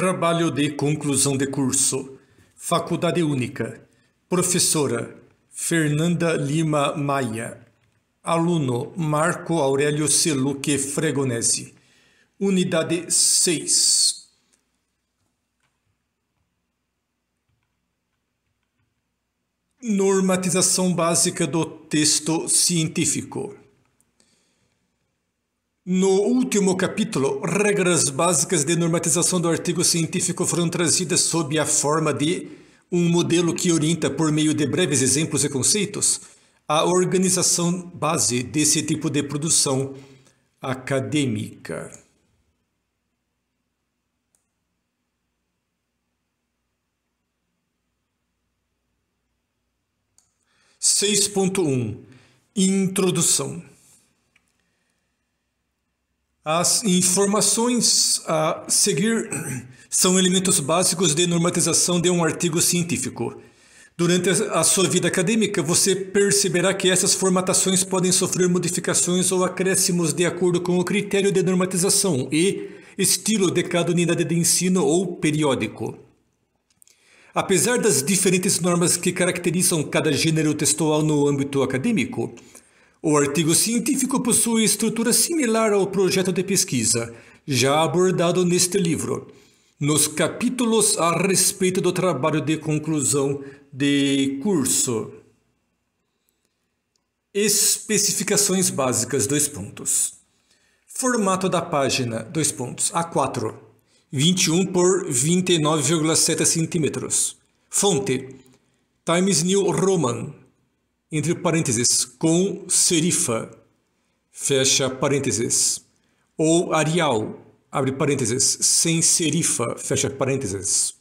Trabalho de conclusão de curso. Faculdade Única. Professora Fernanda Lima Maia. Aluno Marco Aurélio Celuque Fregonese. Unidade 6. Normatização básica do texto científico. No último capítulo, regras básicas de normatização do artigo científico foram trazidas sob a forma de um modelo que orienta, por meio de breves exemplos e conceitos, a organização base desse tipo de produção acadêmica. Seis ponto um Introdução as informações a seguir são elementos básicos de normatização de um artigo científico. Durante a sua vida acadêmica, você perceberá que essas formatações podem sofrer modificações ou acréscimos de acordo com o critério de normatização e estilo de cada unidade de ensino ou periódico. Apesar das diferentes normas que caracterizam cada gênero textual no âmbito acadêmico, o artigo científico possui estrutura similar ao projeto de pesquisa, já abordado neste livro, nos capítulos a respeito do trabalho de conclusão de curso. Especificações básicas, dois pontos. Formato da página, dois pontos, A4, 21 por 29,7 cm. Fonte, Times New Roman, entre parênteses, com serifa, fecha parênteses, ou Arial, abre parênteses, sem serifa, fecha parênteses.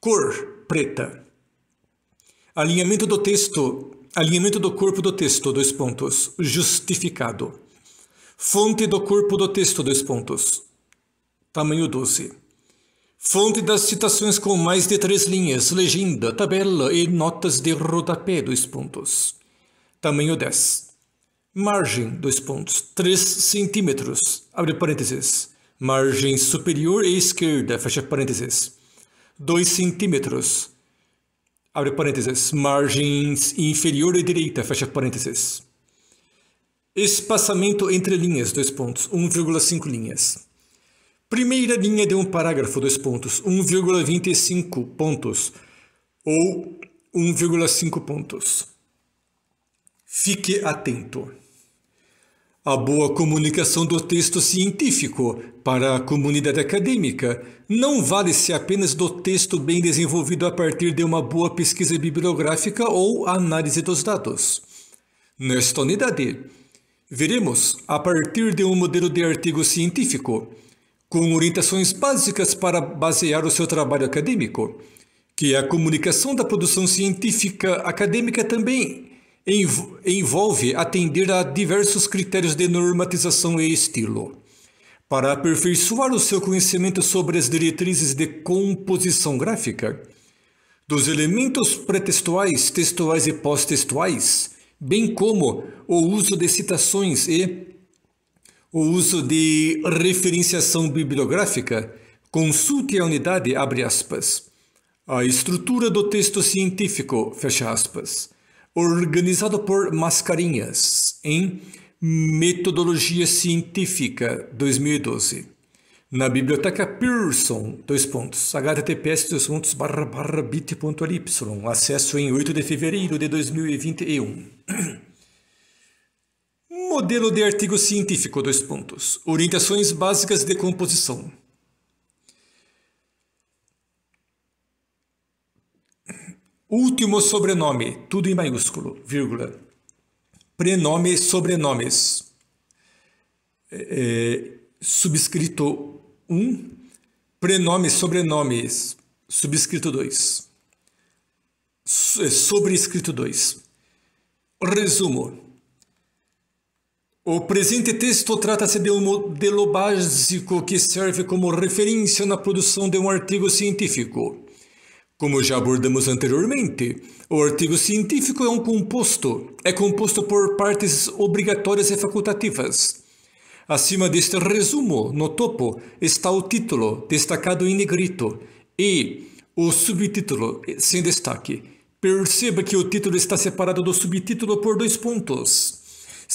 Cor preta. Alinhamento do texto, alinhamento do corpo do texto, dois pontos, justificado. Fonte do corpo do texto, dois pontos, tamanho 12. Fonte das citações com mais de três linhas, legenda, tabela e notas de rodapé, dois pontos. Tamanho 10. Margem, dois pontos, 3 centímetros, abre parênteses. Margem superior e esquerda, fecha parênteses. 2 centímetros, abre parênteses. Margem inferior e direita, fecha parênteses. Espaçamento entre linhas, dois pontos, 1,5 linhas. Primeira linha de um parágrafo, dois pontos, 1,25 pontos ou 1,5 pontos. Fique atento. A boa comunicação do texto científico para a comunidade acadêmica não vale-se apenas do texto bem desenvolvido a partir de uma boa pesquisa bibliográfica ou análise dos dados. Nesta unidade, veremos, a partir de um modelo de artigo científico, com orientações básicas para basear o seu trabalho acadêmico, que é a comunicação da produção científica acadêmica também envolve atender a diversos critérios de normatização e estilo. Para aperfeiçoar o seu conhecimento sobre as diretrizes de composição gráfica, dos elementos pretextuais, textuais e pós-textuais, bem como o uso de citações e o uso de referenciação bibliográfica, consulte a unidade, abre aspas. A estrutura do texto científico, fecha aspas. Organizado por Mascarinhas, em Metodologia Científica, 2012. Na biblioteca Pearson, dois pontos, https, dois pontos, barra, barra, bit.ly, acesso em 8 de fevereiro de 2021. Modelo de artigo científico, dois pontos. Orientações básicas de composição. Último sobrenome, tudo em maiúsculo, vírgula. Prenome, sobrenomes. É, é subscrito 1. Um. Prenome, sobrenomes. Subscrito 2. É, sobrescrito 2. Resumo. O presente texto trata-se de um modelo básico que serve como referência na produção de um artigo científico. Como já abordamos anteriormente, o artigo científico é um composto, é composto por partes obrigatórias e facultativas. Acima deste resumo, no topo, está o título, destacado em negrito, e o subtítulo, sem destaque. Perceba que o título está separado do subtítulo por dois pontos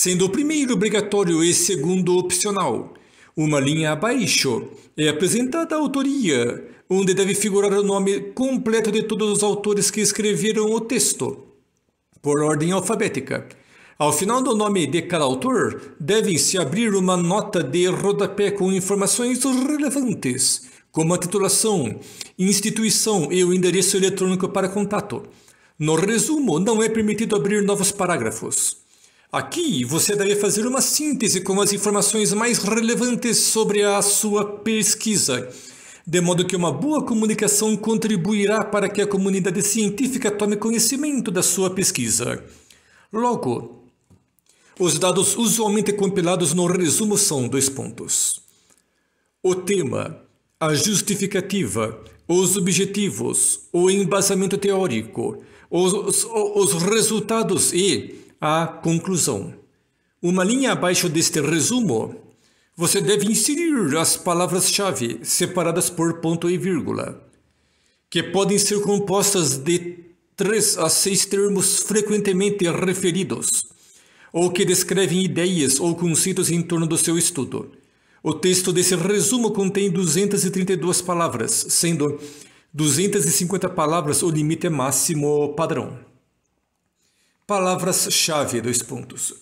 sendo o primeiro obrigatório e segundo opcional. Uma linha abaixo é apresentada a autoria, onde deve figurar o nome completo de todos os autores que escreveram o texto, por ordem alfabética. Ao final do nome de cada autor, deve-se abrir uma nota de rodapé com informações relevantes, como a titulação, instituição e o endereço eletrônico para contato. No resumo, não é permitido abrir novos parágrafos. Aqui você deve fazer uma síntese com as informações mais relevantes sobre a sua pesquisa, de modo que uma boa comunicação contribuirá para que a comunidade científica tome conhecimento da sua pesquisa. Logo, os dados usualmente compilados no resumo são dois pontos. O tema, a justificativa, os objetivos, o embasamento teórico, os, os, os resultados e à conclusão. Uma linha abaixo deste resumo, você deve inserir as palavras-chave separadas por ponto e vírgula, que podem ser compostas de três a seis termos frequentemente referidos, ou que descrevem ideias ou conceitos em torno do seu estudo. O texto desse resumo contém 232 palavras, sendo 250 palavras o limite máximo padrão. Palavras-chave, dois pontos.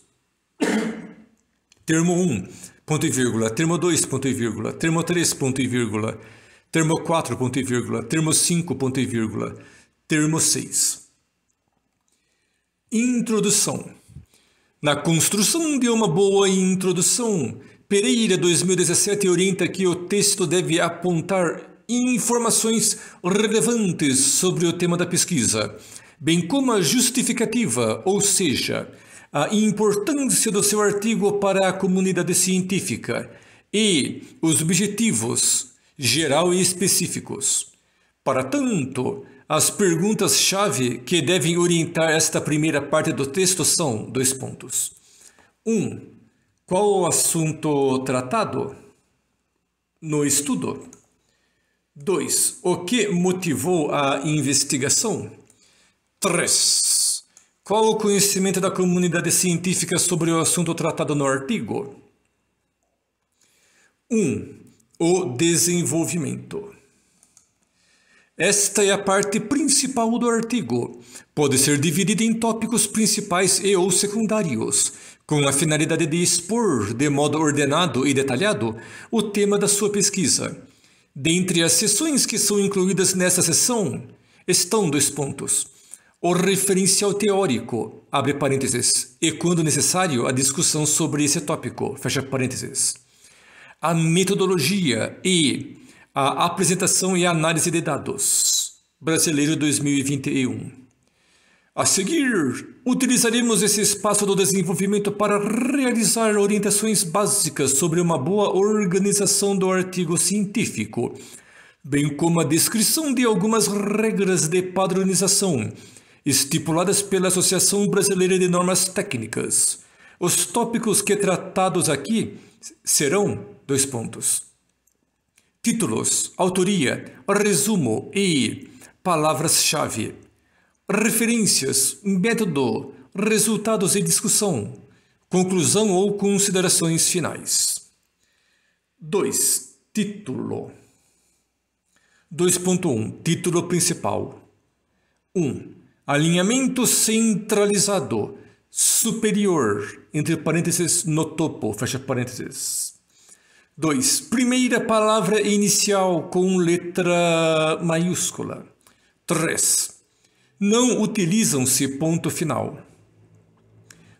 Termo 1, um, ponto e vírgula. Termo 2, ponto e vírgula. Termo 3, ponto e vírgula. Termo 4, ponto e vírgula. Termo 5, ponto e vírgula. Termo 6. Introdução. Na construção de uma boa introdução, Pereira 2017 orienta que o texto deve apontar informações relevantes sobre o tema da pesquisa bem como a justificativa, ou seja, a importância do seu artigo para a comunidade científica e os objetivos geral e específicos. Para tanto, as perguntas-chave que devem orientar esta primeira parte do texto são dois pontos. 1. Um, qual o assunto tratado no estudo? 2. O que motivou a investigação? 3. Qual o conhecimento da comunidade científica sobre o assunto tratado no artigo? 1. Um, o desenvolvimento. Esta é a parte principal do artigo. Pode ser dividida em tópicos principais e ou secundários, com a finalidade de expor, de modo ordenado e detalhado, o tema da sua pesquisa. Dentre as sessões que são incluídas nesta sessão estão dois pontos o referencial teórico, abre parênteses, e quando necessário, a discussão sobre esse tópico, fecha parênteses. A metodologia e a apresentação e análise de dados, brasileiro 2021. A seguir, utilizaremos esse espaço do desenvolvimento para realizar orientações básicas sobre uma boa organização do artigo científico, bem como a descrição de algumas regras de padronização estipuladas pela Associação Brasileira de Normas Técnicas. Os tópicos que tratados aqui serão dois pontos. Títulos, autoria, resumo e palavras-chave. Referências, método, resultados e discussão. Conclusão ou considerações finais. 2. Título. 2.1 Título principal 1. Um, Alinhamento centralizado superior, entre parênteses, no topo, fecha parênteses. 2. Primeira palavra inicial com letra maiúscula. 3. Não utilizam-se ponto final.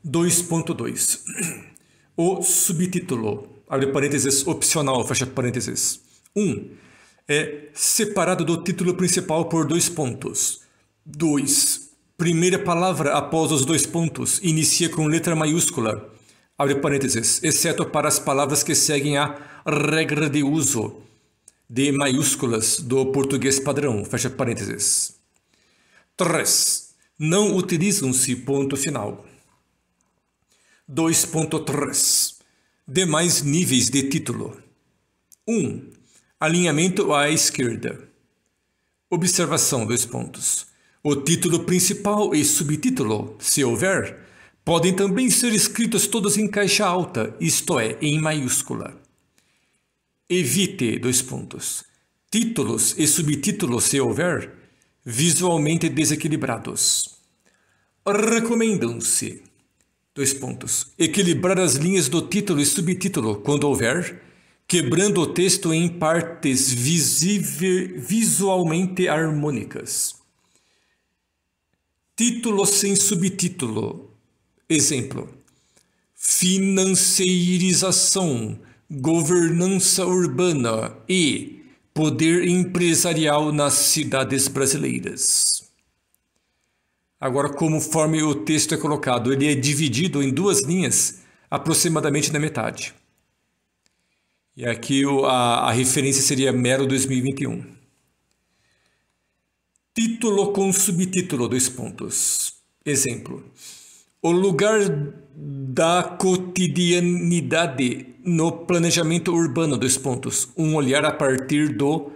2.2. O subtítulo, abre parênteses, opcional, fecha parênteses. 1. Um, é separado do título principal por dois pontos. 2. Primeira palavra após os dois pontos inicia com letra maiúscula. Abre parênteses, exceto para as palavras que seguem a regra de uso de maiúsculas do português padrão. Fecha parênteses. 3. Não utilizam-se ponto final. 2.3 Demais níveis de título 1. Alinhamento à esquerda Observação: dois pontos. O título principal e subtítulo, se houver, podem também ser escritos todos em caixa alta, isto é, em maiúscula. Evite dois pontos. Títulos e subtítulos, se houver, visualmente desequilibrados. Recomendam-se. Dois pontos. Equilibrar as linhas do título e subtítulo, quando houver, quebrando o texto em partes visualmente harmônicas. Título sem subtítulo. Exemplo: Financeirização, governança urbana e poder empresarial nas cidades brasileiras. Agora, conforme o texto é colocado, ele é dividido em duas linhas, aproximadamente na metade. E aqui a, a referência seria Mero 2021. Título com subtítulo, dois pontos. Exemplo. O lugar da cotidianidade no planejamento urbano, dois pontos. Um olhar a partir do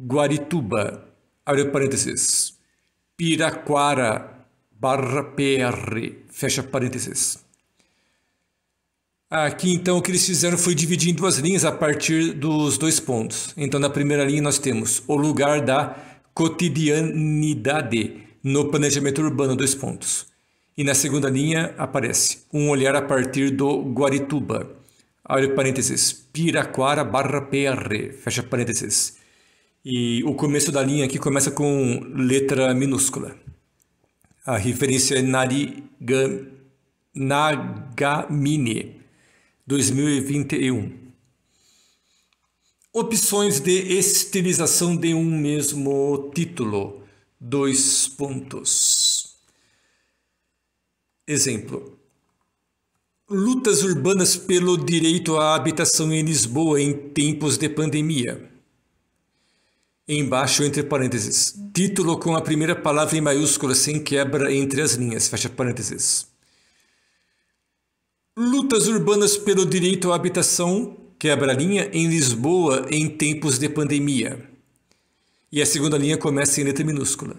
Guarituba, abre parênteses. Piraquara, barra PR, fecha parênteses. Aqui então o que eles fizeram foi dividir em duas linhas a partir dos dois pontos. Então na primeira linha nós temos o lugar da cotidianidade no planejamento urbano, dois pontos. E na segunda linha aparece um olhar a partir do Guarituba, abre parênteses, Piraquara barra PR, fecha parênteses. E o começo da linha aqui começa com letra minúscula. A referência é Nagamine, 2021. Opções de estilização de um mesmo título. Dois pontos. Exemplo. Lutas urbanas pelo direito à habitação em Lisboa em tempos de pandemia. Embaixo, entre parênteses. Título com a primeira palavra em maiúscula sem quebra entre as linhas. Fecha parênteses. Lutas urbanas pelo direito à habitação quebra linha em Lisboa em tempos de pandemia. E a segunda linha começa em letra minúscula.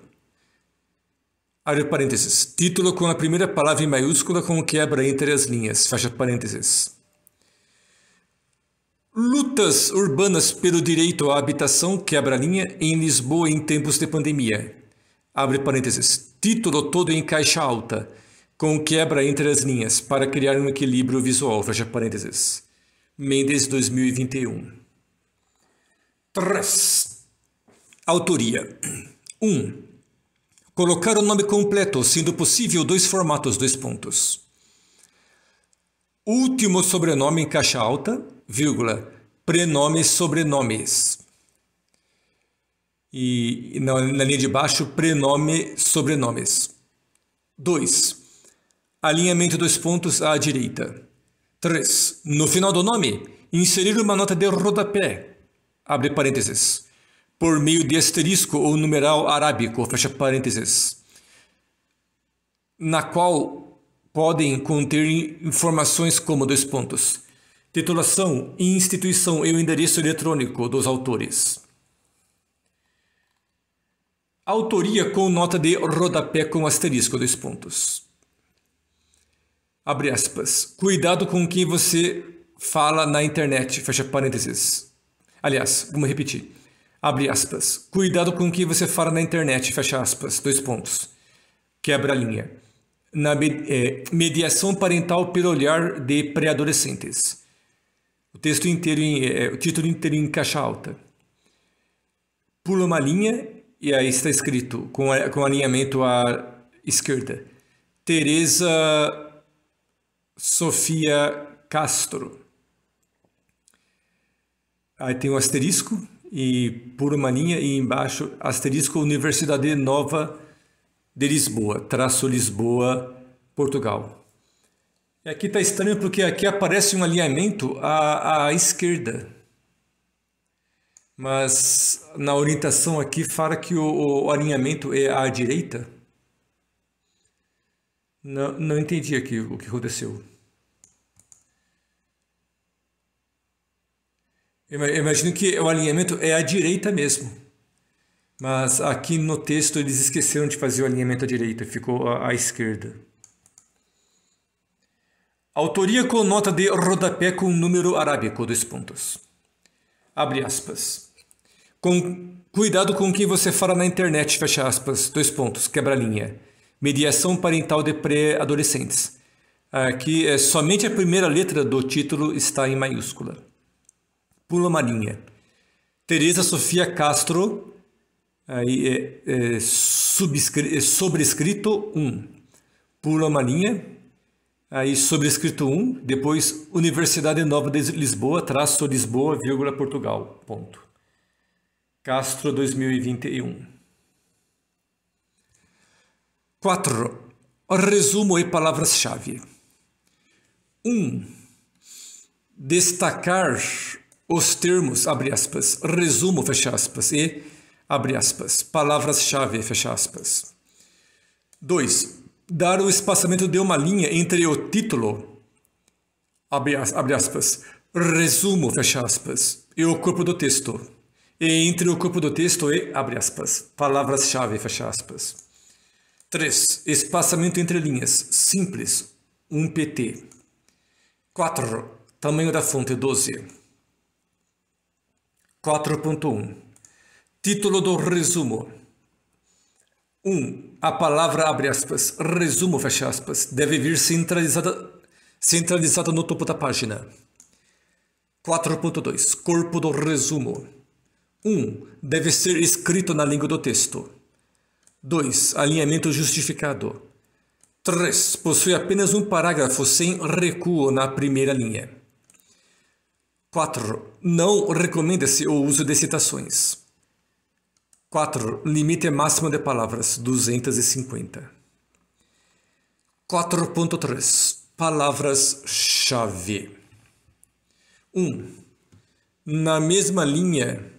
Abre parênteses. Título com a primeira palavra em maiúscula com quebra entre as linhas. Fecha parênteses. Lutas urbanas pelo direito à habitação quebra-linha em Lisboa em tempos de pandemia. Abre parênteses. Título todo em caixa alta, com quebra entre as linhas, para criar um equilíbrio visual. Fecha parênteses. Mendes 2021. 3. Autoria. 1. Um, colocar o nome completo, sendo possível dois formatos, dois pontos. Último sobrenome em caixa alta, vírgula, prenomes, sobrenomes. E na, na linha de baixo, prenome, sobrenomes. 2. Alinhamento dos pontos à direita. 3. No final do nome, inserir uma nota de rodapé, abre parênteses, por meio de asterisco ou numeral arábico, fecha parênteses, na qual podem conter informações como dois pontos, titulação, instituição e o endereço eletrônico dos autores. Autoria com nota de rodapé com asterisco, dois pontos. Abre aspas. Cuidado com quem você fala na internet. Fecha parênteses. Aliás, vamos repetir. Abre aspas. Cuidado com quem você fala na internet. Fecha aspas. Dois pontos. Quebra a linha. Na eh, mediação parental pelo olhar de pré-adolescentes. O texto inteiro, em, eh, o título inteiro em caixa alta. Pula uma linha e aí está escrito com, com alinhamento à esquerda. Teresa Sofia Castro. Aí tem o um asterisco e por uma linha e embaixo asterisco Universidade Nova de Lisboa, traço Lisboa, Portugal. E aqui está estranho porque aqui aparece um alinhamento à, à esquerda. Mas na orientação aqui fala que o, o alinhamento é à direita. Não, não entendi aqui o que aconteceu. Eu imagino que o alinhamento é à direita mesmo. Mas aqui no texto eles esqueceram de fazer o alinhamento à direita, ficou à, à esquerda. Autoria com nota de rodapé com número arábico, dois pontos. Abre aspas. Com cuidado com o que você fala na internet, fecha aspas, dois pontos, quebra linha. Mediação Parental de Pré-Adolescentes. Aqui, ah, é, eh, somente a primeira letra do título está em maiúscula. Pula a linha. Tereza Sofia Castro, aí é, é, é sobrescrito 1. Pula a linha, aí sobrescrito 1, depois Universidade Nova de Lisboa, traço Lisboa, vírgula Portugal, ponto. Castro 2021. 4. Resumo e palavras-chave. 1. Um, destacar os termos, abre aspas, resumo, fecha aspas, e, abre aspas, palavras-chave, fecha aspas. 2. Dar o espaçamento de uma linha entre o título, abre, abre aspas, resumo, fecha aspas, e o corpo do texto. E entre o corpo do texto e, abre aspas, palavras-chave, fecha aspas. 3. Espaçamento entre linhas. Simples. 1 pt. 4. Tamanho da fonte 12. 4.1. Título do resumo. 1. A palavra abre aspas, resumo fecha aspas, deve vir centralizada, centralizada no topo da página. 4.2. Corpo do resumo. 1. Deve ser escrito na língua do texto. 2. Alinhamento justificado. 3. Possui apenas um parágrafo sem recuo na primeira linha. 4. Não recomenda-se o uso de citações. 4. Limite máximo de palavras, 250. 4.3. Palavras-chave. 1. na mesma linha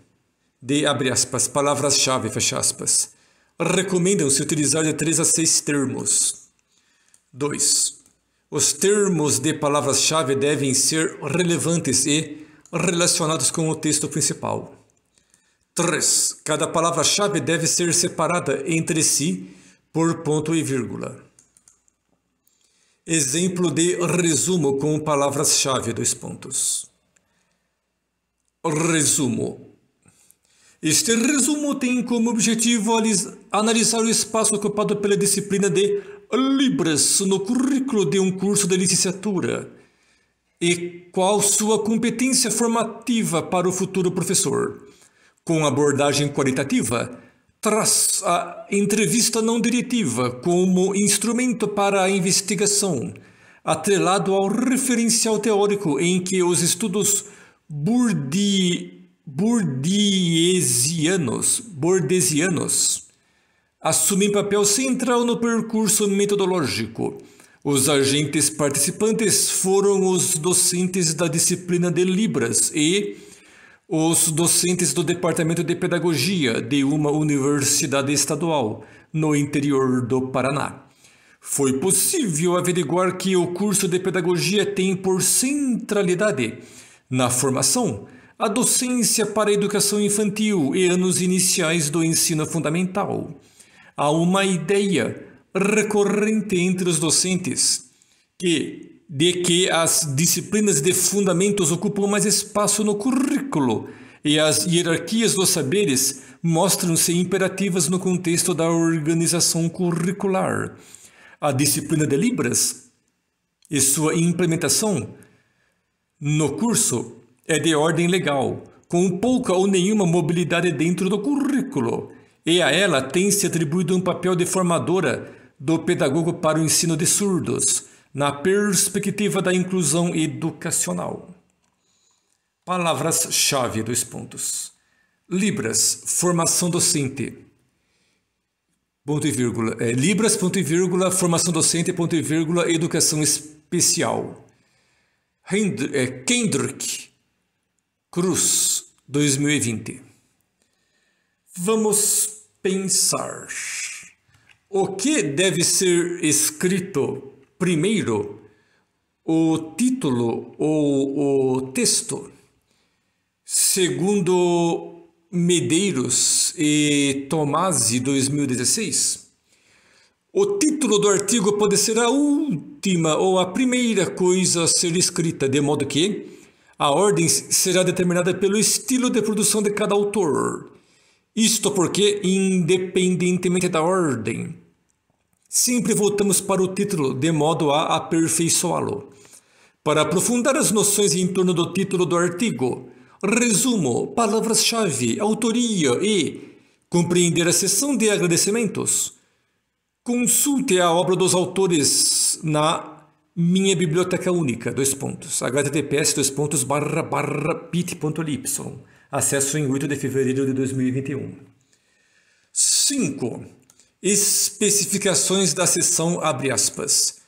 de, abre aspas, palavras-chave, fecha aspas, recomendam-se utilizar de três a seis termos. 2. Os termos de palavras-chave devem ser relevantes e relacionados com o texto principal. 3. Cada palavra-chave deve ser separada entre si por ponto e vírgula. Exemplo de resumo com palavras-chave: dois pontos. Resumo: este resumo tem como objetivo analisar o espaço ocupado pela disciplina de Libras no currículo de um curso de licenciatura e qual sua competência formativa para o futuro professor. Com abordagem qualitativa, traz a entrevista não diretiva como instrumento para a investigação, atrelado ao referencial teórico em que os estudos Bourdieu burdiesianos, bordesianos assumem papel central no percurso metodológico. Os agentes participantes foram os docentes da disciplina de Libras e os docentes do Departamento de Pedagogia de uma universidade estadual no interior do Paraná. Foi possível averiguar que o curso de pedagogia tem por centralidade na formação a docência para a educação infantil e é anos iniciais do ensino fundamental. Há uma ideia recorrente entre os docentes que de que as disciplinas de fundamentos ocupam mais espaço no currículo e as hierarquias dos saberes mostram-se imperativas no contexto da organização curricular. A disciplina de Libras e sua implementação no curso é de ordem legal, com pouca ou nenhuma mobilidade dentro do currículo, e a ela tem-se atribuído um papel de formadora do pedagogo para o ensino de surdos, na perspectiva da inclusão educacional. Palavras-chave: dois pontos. Libras, formação docente. Ponto e vírgula. É, libras, ponto e vírgula, formação docente, ponto e vírgula, educação especial. é, Kendrick, Cruz 2020. Vamos pensar. O que deve ser escrito primeiro? O título ou o texto? Segundo Medeiros e Tomasi 2016. O título do artigo pode ser a última ou a primeira coisa a ser escrita, de modo que a ordem será determinada pelo estilo de produção de cada autor. Isto porque, independentemente da ordem, sempre voltamos para o título de modo a aperfeiçoá-lo. Para aprofundar as noções em torno do título do artigo, resumo, palavras-chave, autoria e compreender a seção de agradecimentos, consulte a obra dos autores na minha biblioteca única, dois pontos, https, dois pontos, barra, barra, pit.ly, acesso em 8 de fevereiro de 2021. 5. Especificações da seção, abre aspas,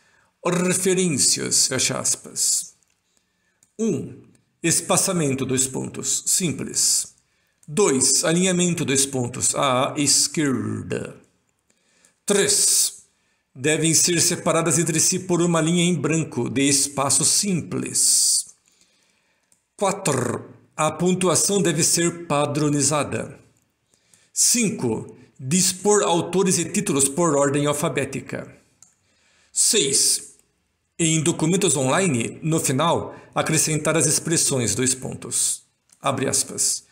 referências, fecha aspas. 1. Um, espaçamento, dois pontos, simples. 2. Alinhamento, dois pontos, à esquerda. 3 devem ser separadas entre si por uma linha em branco de espaço simples. 4. A pontuação deve ser padronizada. 5. Dispor autores e títulos por ordem alfabética. 6. Em documentos online, no final, acrescentar as expressões dois pontos. Abre aspas.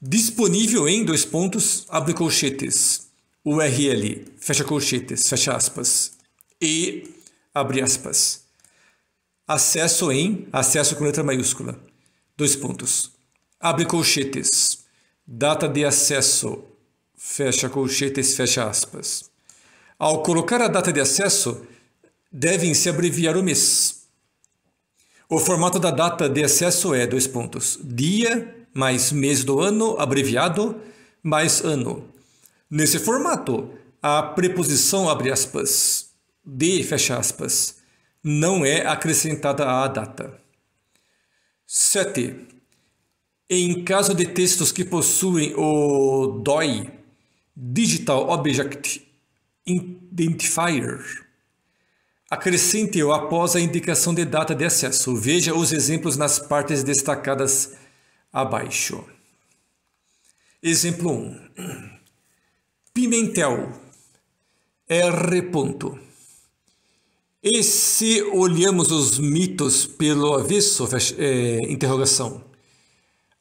Disponível em dois pontos, abre colchetes URL, fecha colchetes, fecha aspas, e abre aspas. Acesso em, acesso com letra maiúscula, dois pontos. Abre colchetes, data de acesso, fecha colchetes, fecha aspas. Ao colocar a data de acesso, devem se abreviar o mês. O formato da data de acesso é, dois pontos, dia mais mês do ano, abreviado, mais ano nesse formato. A preposição, abre aspas, de, fecha aspas, não é acrescentada à data. 7. Em caso de textos que possuem o DOI, Digital Object Identifier, acrescente-o após a indicação de data de acesso. Veja os exemplos nas partes destacadas abaixo. Exemplo 1. Pimentel, R. Ponto. E se olhamos os mitos pelo avesso, fecha, é, eh, interrogação,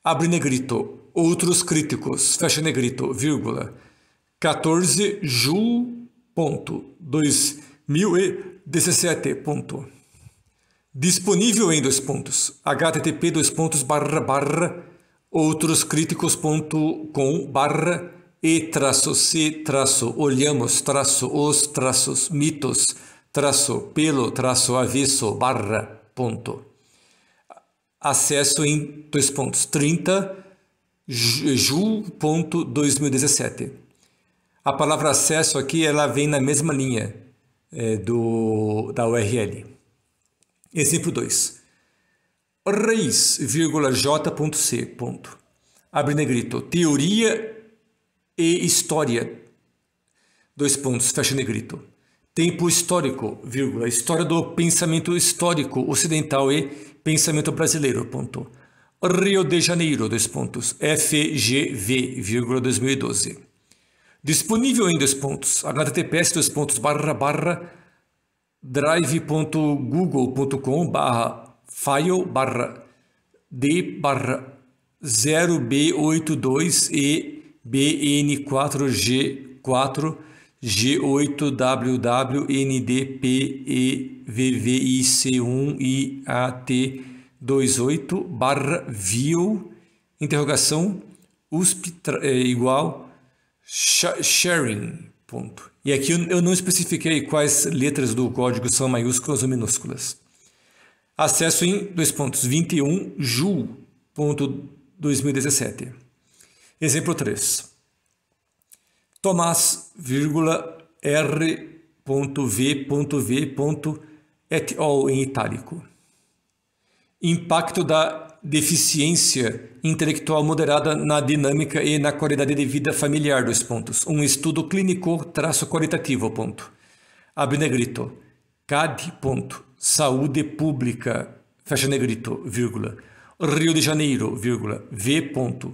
abre negrito, outros críticos, fecha negrito, vírgula, 14 Ju, ponto, 2017, ponto. Disponível em dois pontos, http dois pontos barra barra, outros críticos ponto com barra e traço se traço olhamos traço os traços mitos traço pelo traço aviso barra ponto acesso em dois pontos 30 ju.2017 a palavra acesso aqui ela vem na mesma linha é, do da URL exemplo 2 reis, vírgula, j ponto c ponto Abre negrito. Teoria e história. Dois pontos, fecha negrito. Tempo histórico, vírgula, história do pensamento histórico ocidental e pensamento brasileiro, ponto. Rio de Janeiro, dois pontos, FGV, vírgula, 2012. Disponível em dois pontos, https, dois pontos, barra, barra, drive.google.com, barra, file, barra, d, barra, 0b82 e BN4G4 G8WWNDPEVVIC1IAT28 barra view interrogação USP é, eh, igual sharing ponto. E aqui eu não especifiquei quais letras do código são maiúsculas ou minúsculas. Acesso em dois pontos 21 ju Exemplo 3. Tomás, vírgula, R.V.V. et al. em itálico. Impacto da deficiência intelectual moderada na dinâmica e na qualidade de vida familiar. dos pontos. Um estudo clínico, traço qualitativo. Ponto. Abre negrito. CAD. Ponto. Saúde pública. Fecha negrito. Vírgula. Rio de Janeiro. Vírgula. V. Ponto.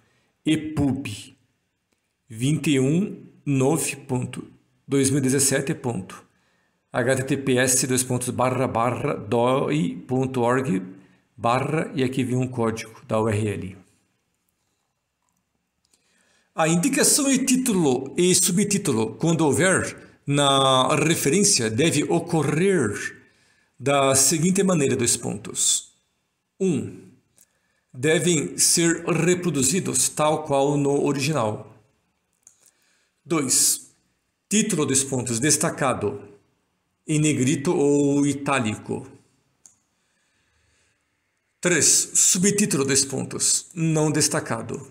EPUB 21.9.2017. https dois pontos barra barra doi.org barra e aqui vem um código da URL. A indicação e título e subtítulo, quando houver na referência, deve ocorrer da seguinte maneira: dois pontos. 1. Um, devem ser reproduzidos tal qual no original. 2. Título dos pontos destacado em negrito ou itálico. 3. Subtítulo dos pontos não destacado.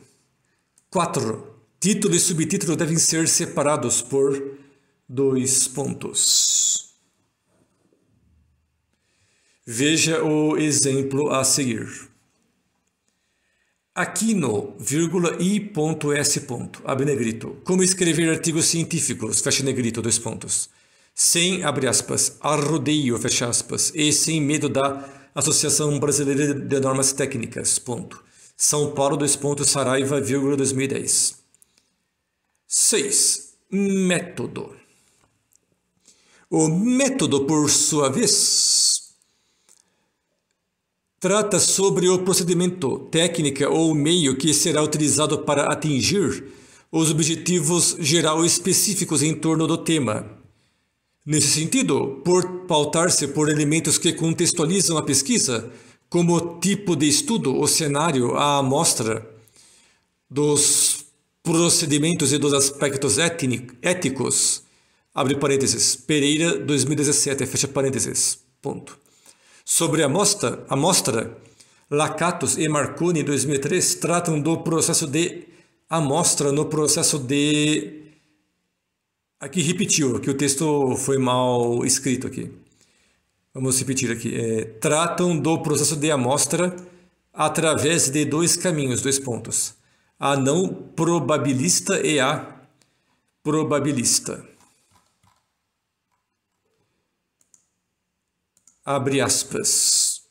4. Título e subtítulo devem ser separados por dois pontos. Veja o exemplo a seguir. Aquino, vírgula, I.S. Abre negrito. Como escrever artigos científicos, fecha negrito, dois pontos. Sem, abre aspas, arrodeio, fecha aspas, e sem medo da Associação Brasileira de Normas Técnicas, ponto. São Paulo, dois pontos, Saraiva, vírgula, 2010. 6. Método. O método, por sua vez, Trata sobre o procedimento, técnica ou meio que será utilizado para atingir os objetivos geral específicos em torno do tema. Nesse sentido, por pautar-se por elementos que contextualizam a pesquisa, como o tipo de estudo, o cenário, a amostra, dos procedimentos e dos aspectos éticos, abre parênteses, Pereira 2017, fecha parênteses, ponto. Sobre a amostra, amostra Lacatos e Marconi, 2003, tratam do processo de amostra no processo de... Aqui repetiu, que o texto foi mal escrito aqui. Vamos repetir aqui. É, tratam do processo de amostra através de dois caminhos, dois pontos. A não probabilista e a probabilista. Abre aspas.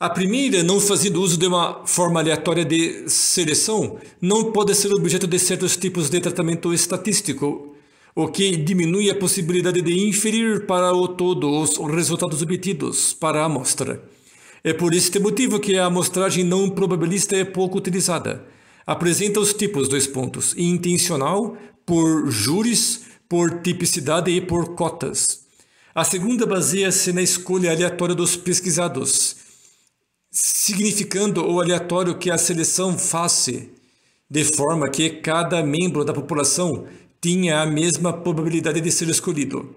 A primeira, não fazendo uso de uma forma aleatória de seleção, não pode ser objeto de certos tipos de tratamento estatístico, o que diminui a possibilidade de inferir para o todo os resultados obtidos para a amostra. É por este motivo que a amostragem não probabilista é pouco utilizada. Apresenta os tipos dois pontos: intencional, por júris, por tipicidade e por cotas. A segunda baseia-se na escolha aleatória dos pesquisados, significando o aleatório que a seleção faça, de forma que cada membro da população tinha a mesma probabilidade de ser escolhido.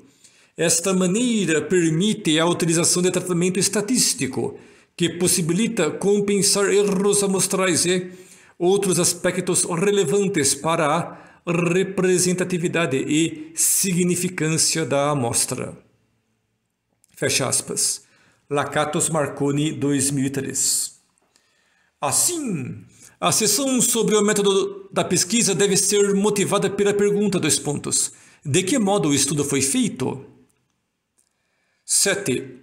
Esta maneira permite a utilização de tratamento estatístico, que possibilita compensar erros amostrais e outros aspectos relevantes para a representatividade e significância da amostra. Fecha aspas. Lacatos Marconi 2003. Assim, a sessão sobre o método da pesquisa deve ser motivada pela pergunta dos pontos. De que modo o estudo foi feito? 7.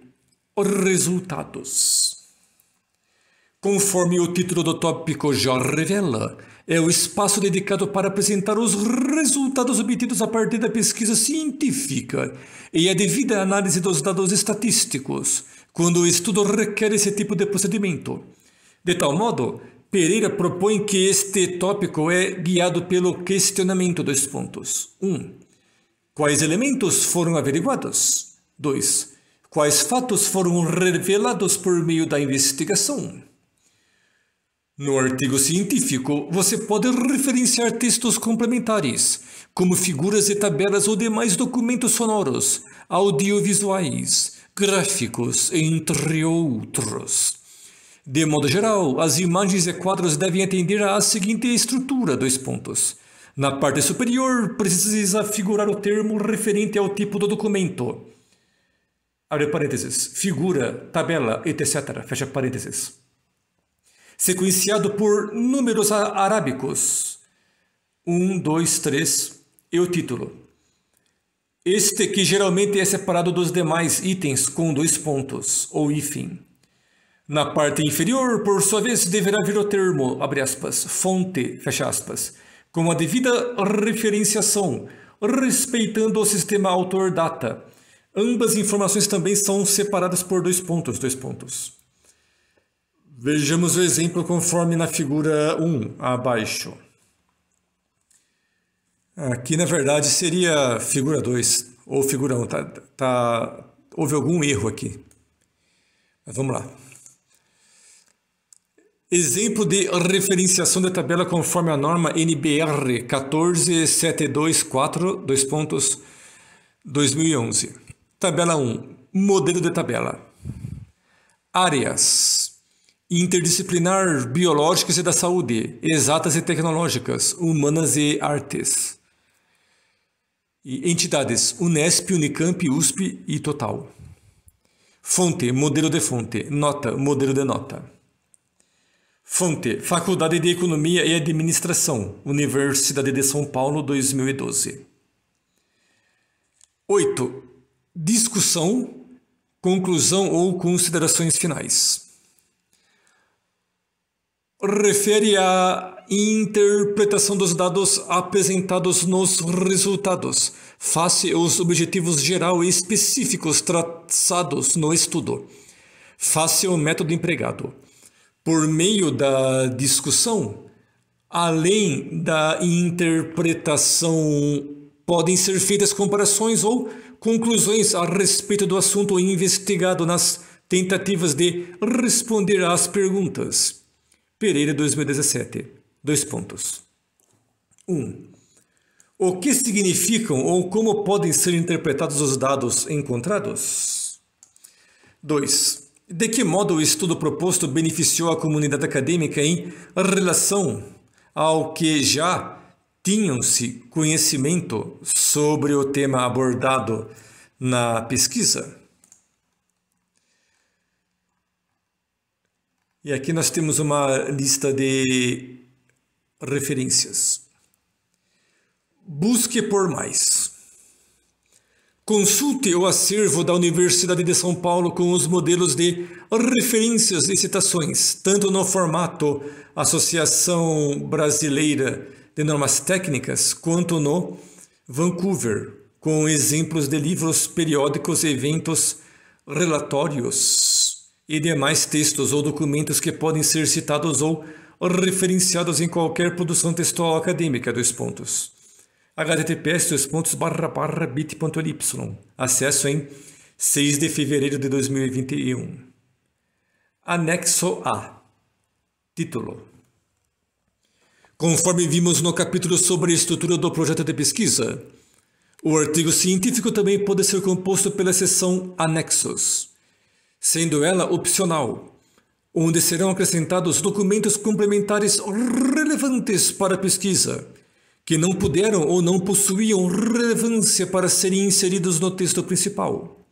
Resultados. Conforme o título do tópico já revela, é o espaço dedicado para apresentar os resultados obtidos a partir da pesquisa científica e a devida análise dos dados estatísticos, quando o estudo requer esse tipo de procedimento. De tal modo, Pereira propõe que este tópico é guiado pelo questionamento dos pontos. 1. Um, quais elementos foram averiguados? 2. Quais fatos foram revelados por meio da investigação? No artigo científico, você pode referenciar textos complementares, como figuras e tabelas ou demais documentos sonoros, audiovisuais, gráficos, entre outros. De modo geral, as imagens e quadros devem atender à seguinte estrutura: dois pontos. Na parte superior, precisa figurar o termo referente ao tipo do documento. Abre parênteses, figura, tabela, etc. Fecha parênteses sequenciado por números arábicos. 1, 2, 3 e o título. Este que geralmente é separado dos demais itens com dois pontos, ou hífen. Na parte inferior, por sua vez, deverá vir o termo, abre aspas, fonte, fecha aspas, com a devida referenciação, respeitando o sistema autor-data. Ambas informações também são separadas por dois pontos, dois pontos. Vejamos o exemplo conforme na figura 1 abaixo. Aqui, na verdade, seria figura 2 ou figura 1. Tá, tá, houve algum erro aqui. Mas vamos lá. Exemplo de referenciação da tabela conforme a norma NBR 14724, 2 pontos, 2011. Tabela 1. Modelo de tabela. Áreas interdisciplinar biológicas e da saúde, exatas e tecnológicas, humanas e artes. E entidades Unesp, Unicamp, USP e Total. Fonte, modelo de fonte. Nota, modelo de nota. Fonte, Faculdade de Economia e Administração, Universidade de São Paulo, 2012. 8. Discussão, conclusão ou considerações finais refere à interpretação dos dados apresentados nos resultados, face aos objetivos geral e específicos traçados no estudo, face ao método empregado. Por meio da discussão, além da interpretação, podem ser feitas comparações ou conclusões a respeito do assunto investigado nas tentativas de responder às perguntas. Pereira 2017. Dois pontos. 1. Um, o que significam ou como podem ser interpretados os dados encontrados? 2. De que modo o estudo proposto beneficiou a comunidade acadêmica em relação ao que já tinham-se conhecimento sobre o tema abordado na pesquisa? E aqui nós temos uma lista de referências. Busque por mais. Consulte o acervo da Universidade de São Paulo com os modelos de referências e citações, tanto no formato Associação Brasileira de Normas Técnicas, quanto no Vancouver, com exemplos de livros, periódicos, eventos, relatórios e demais textos ou documentos que podem ser citados ou referenciados em qualquer produção textual acadêmica. Dois pontos. https dois pontos barra barra bit.ly. Acesso em 6 de fevereiro de 2021. Anexo A. Título. Conforme vimos no capítulo sobre a estrutura do projeto de pesquisa, o artigo científico também pode ser composto pela seção anexos sendo ela opcional, onde serão acrescentados documentos complementares relevantes para a pesquisa, que não puderam ou não possuíam relevância para serem inseridos no texto principal.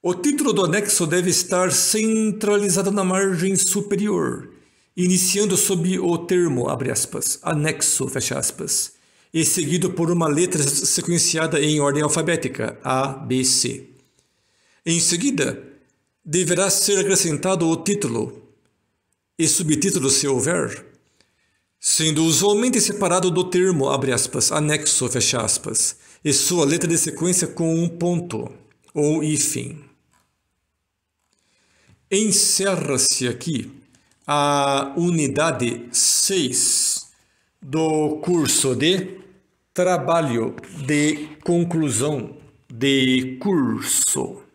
O título do anexo deve estar centralizado na margem superior, iniciando sob o termo aspas, anexo aspas, e seguido por uma letra sequenciada em ordem alfabética A, B, C. Em seguida, deverá ser acrescentado o título e subtítulo se houver, sendo usualmente separado do termo, abre aspas, anexo, fecha aspas, e sua letra de sequência com um ponto ou hífen. Encerra-se aqui a unidade 6 do curso de trabalho de conclusão de curso.